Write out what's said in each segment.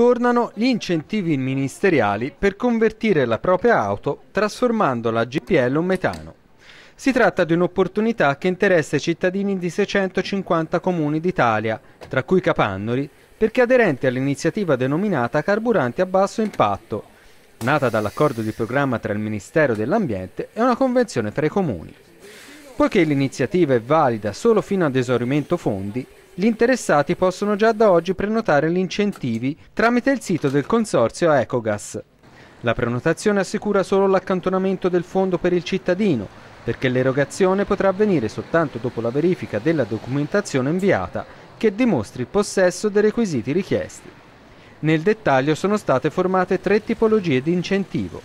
Tornano gli incentivi ministeriali per convertire la propria auto trasformandola a GPL o metano. Si tratta di un'opportunità che interessa i cittadini di 650 comuni d'Italia, tra cui Capannoli, perché aderenti all'iniziativa denominata Carburanti a basso impatto, nata dall'accordo di programma tra il Ministero dell'Ambiente e una convenzione tra i comuni. Poiché l'iniziativa è valida solo fino ad esaurimento fondi, gli interessati possono già da oggi prenotare gli incentivi tramite il sito del consorzio Ecogas. La prenotazione assicura solo l'accantonamento del fondo per il cittadino, perché l'erogazione potrà avvenire soltanto dopo la verifica della documentazione inviata che dimostri il possesso dei requisiti richiesti. Nel dettaglio sono state formate tre tipologie di incentivo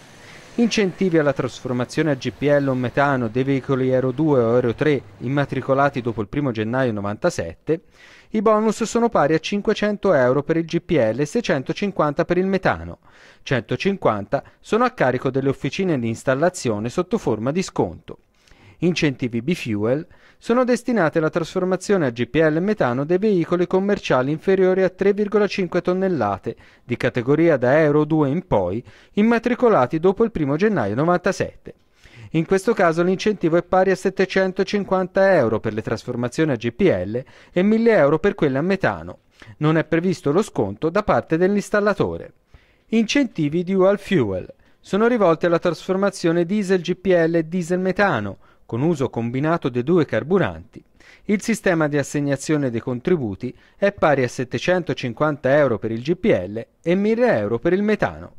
incentivi alla trasformazione a GPL o metano dei veicoli Euro 2 o Euro 3 immatricolati dopo il 1 gennaio 1997, i bonus sono pari a 500 euro per il GPL e 650 per il metano. 150 sono a carico delle officine di installazione sotto forma di sconto incentivi B-Fuel, sono destinate alla trasformazione a GPL metano dei veicoli commerciali inferiori a 3,5 tonnellate, di categoria da Euro 2 in poi, immatricolati dopo il 1 gennaio 1997. In questo caso l'incentivo è pari a 750 euro per le trasformazioni a GPL e 1000 euro per quelle a metano. Non è previsto lo sconto da parte dell'installatore. Incentivi dual fuel sono rivolti alla trasformazione diesel GPL e diesel metano, con uso combinato dei due carburanti, il sistema di assegnazione dei contributi è pari a 750 euro per il GPL e 1000 euro per il metano.